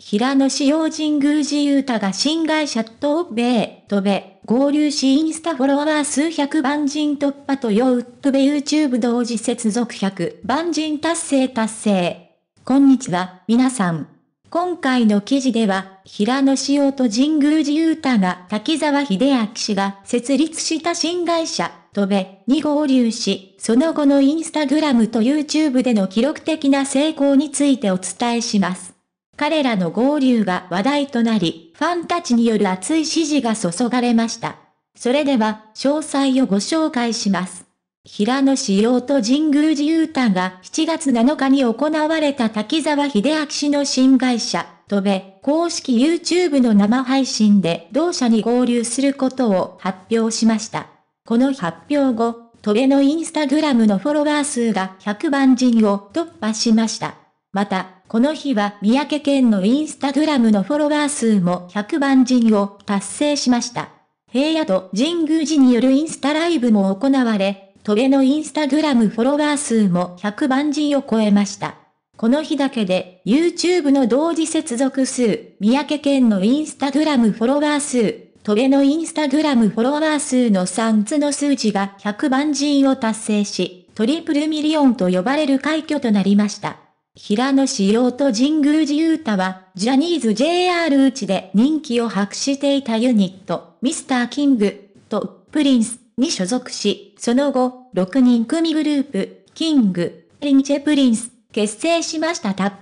平野紫耀神宮寺勇太が新会社と米、とべ、合流しインスタフォロワー数百万人突破とよう、とべ YouTube 同時接続100万人達成達成。こんにちは、皆さん。今回の記事では、平野紫耀と神宮寺勇太が滝沢秀明氏が設立した新会社、とべに合流し、その後のインスタグラムと YouTube での記録的な成功についてお伝えします。彼らの合流が話題となり、ファンたちによる熱い支持が注がれました。それでは、詳細をご紹介します。平野志陽と神宮寺雄太が7月7日に行われた滝沢秀明氏の新会社、戸部公式 YouTube の生配信で同社に合流することを発表しました。この発表後、戸部のインスタグラムのフォロワー数が100万人を突破しました。また、この日は三宅県のインスタグラムのフォロワー数も100万人を達成しました。平野と神宮寺によるインスタライブも行われ、トゲのインスタグラムフォロワー数も100万人を超えました。この日だけで YouTube の同時接続数、三宅県のインスタグラムフォロワー数、トゲのインスタグラムフォロワー数の3つの数字が100万人を達成し、トリプルミリオンと呼ばれる快挙となりました。平野紫耀と神宮寺勇太は、ジャニーズ JR 内で人気を博していたユニット、ミスターキングとプリンスに所属し、その後、6人組グループ、キング、リンチェプリンス、結成しましたタ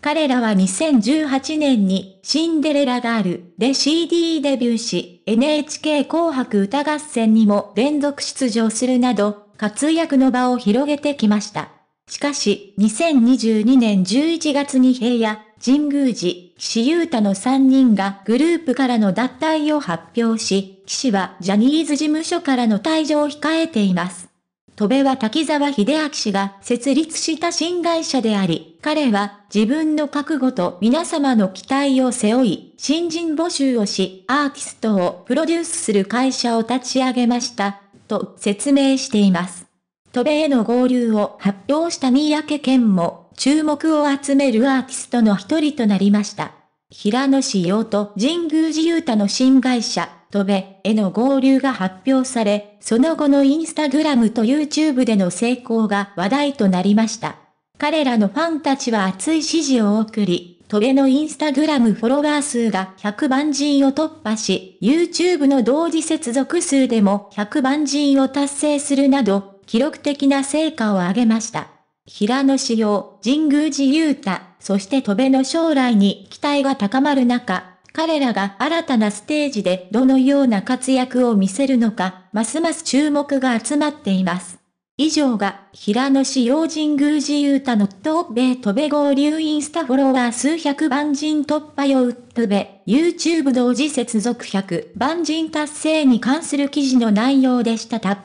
彼らは2018年にシンデレラガールで CD デビューし、NHK 紅白歌合戦にも連続出場するなど、活躍の場を広げてきました。しかし、2022年11月に平野、神宮寺、岸優太の3人がグループからの脱退を発表し、岸はジャニーズ事務所からの退場を控えています。戸部は滝沢秀明氏が設立した新会社であり、彼は自分の覚悟と皆様の期待を背負い、新人募集をし、アーティストをプロデュースする会社を立ち上げました、と説明しています。渡米への合流を発表した三宅健も、注目を集めるアーティストの一人となりました。平野志陽と神宮寺勇太の新会社、渡米への合流が発表され、その後のインスタグラムと YouTube での成功が話題となりました。彼らのファンたちは熱い支持を送り、トベのインスタグラムフォロワー数が100万人を突破し、YouTube の同時接続数でも100万人を達成するなど、記録的な成果を上げました。平野紫陽、神宮寺勇太、そして戸辺の将来に期待が高まる中、彼らが新たなステージでどのような活躍を見せるのか、ますます注目が集まっています。以上が、平野紫陽神宮寺勇太の東米戸辺合流インスタフォロワー数百万人突破よ戸っべ、YouTube 同時接続100万人達成に関する記事の内容でしたた。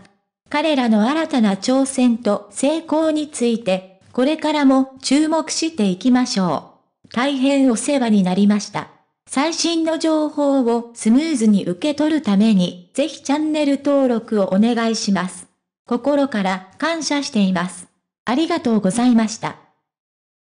彼らの新たな挑戦と成功について、これからも注目していきましょう。大変お世話になりました。最新の情報をスムーズに受け取るために、ぜひチャンネル登録をお願いします。心から感謝しています。ありがとうございました。